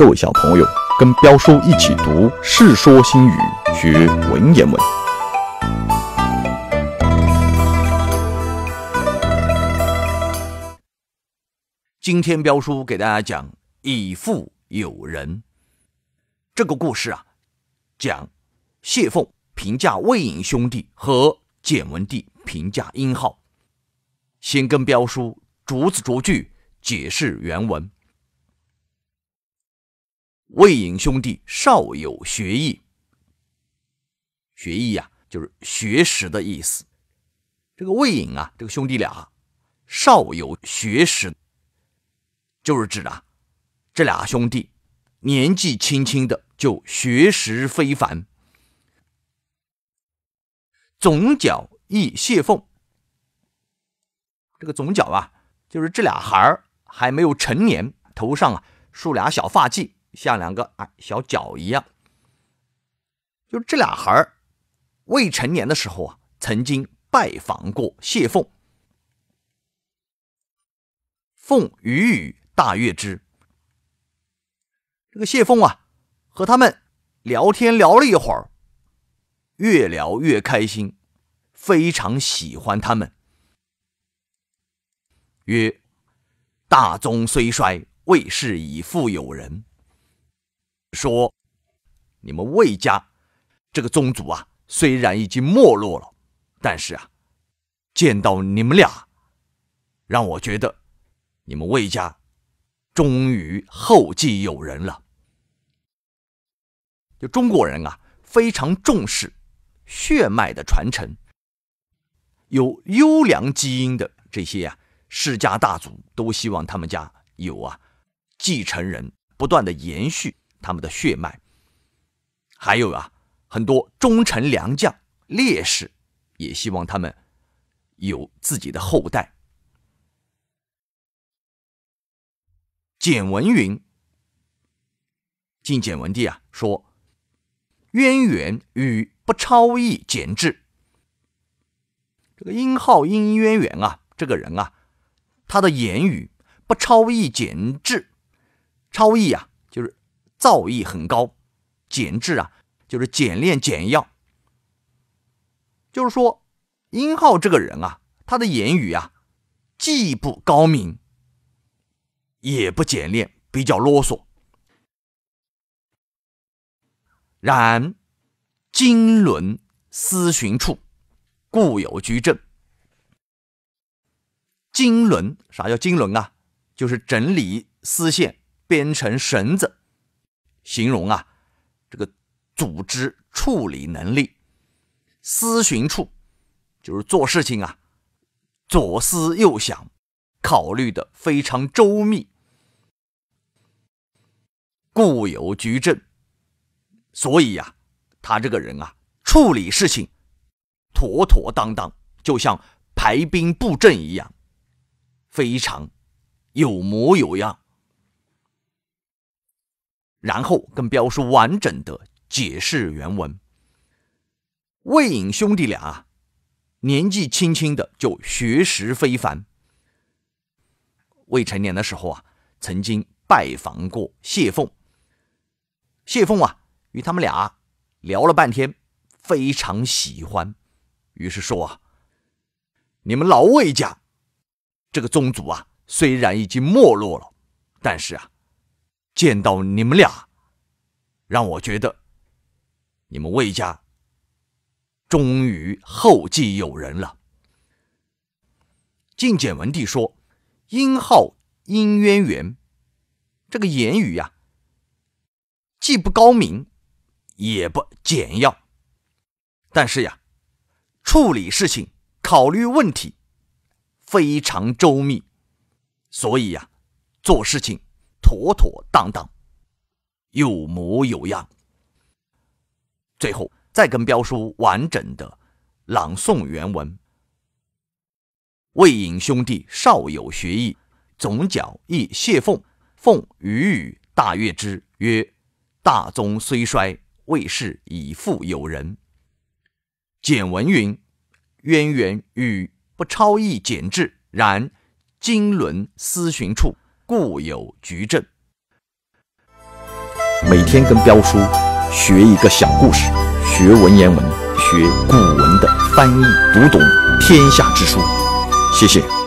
各位小朋友，跟彪叔一起读《世说新语》，学文言文。今天彪叔给大家讲《以父友人》这个故事啊，讲谢凤评价魏颖兄弟和简文帝评价殷浩。先跟彪叔逐字逐句解释原文。魏颖兄弟少有学艺，学艺呀，就是学识的意思。这个魏颖啊，这个兄弟俩少有学识，就是指啊，这俩兄弟年纪轻轻的就学识非凡。总角亦谢凤，这个总角啊，就是这俩孩儿还没有成年，头上啊梳俩小发髻。像两个小脚一样，就这俩孩儿未成年的时候啊，曾经拜访过谢凤。凤与语大悦之。这个谢凤啊，和他们聊天聊了一会儿，越聊越开心，非常喜欢他们。曰：“大宗虽衰，未是以复有人。”说：“你们魏家这个宗族啊，虽然已经没落了，但是啊，见到你们俩，让我觉得你们魏家终于后继有人了。就中国人啊，非常重视血脉的传承，有优良基因的这些啊世家大族，都希望他们家有啊继承人，不断的延续。”他们的血脉，还有啊，很多忠臣良将、烈士，也希望他们有自己的后代。简文云：“晋简文帝啊，说渊源与不超意简质。”这个殷浩殷渊源啊，这个人啊，他的言语不超意简质，超意啊。造诣很高，简质啊，就是简练简要。就是说，殷浩这个人啊，他的言语啊，既不高明，也不简练，比较啰嗦。然经纶思寻处，固有居正。经纶啥叫经纶啊？就是整理丝线，编成绳子。形容啊，这个组织处理能力，思询处就是做事情啊，左思右想，考虑的非常周密，固有局阵。所以呀，他这个人啊，处理事情妥妥当当，就像排兵布阵一样，非常有模有样。然后跟标叔完整的解释原文。魏颖兄弟俩啊，年纪轻轻的就学识非凡。未成年的时候啊，曾经拜访过谢凤。谢凤啊，与他们俩聊了半天，非常喜欢，于是说啊：“你们老魏家这个宗族啊，虽然已经没落了，但是啊。”见到你们俩，让我觉得你们魏家终于后继有人了。晋简文帝说：“殷浩殷渊源，这个言语呀，既不高明，也不简要，但是呀，处理事情、考虑问题非常周密，所以呀，做事情。”妥妥当当，有模有样。最后再跟彪叔完整的朗诵原文。魏颖兄弟少有学艺，总角亦谢奉，奉与与大悦之，曰：“大宗虽衰，魏氏已复有人。”简文云：“渊源与不超意简志，然经纶思寻处。”故有局镇。每天跟彪叔学一个小故事，学文言文，学古文的翻译，读懂天下之书。谢谢。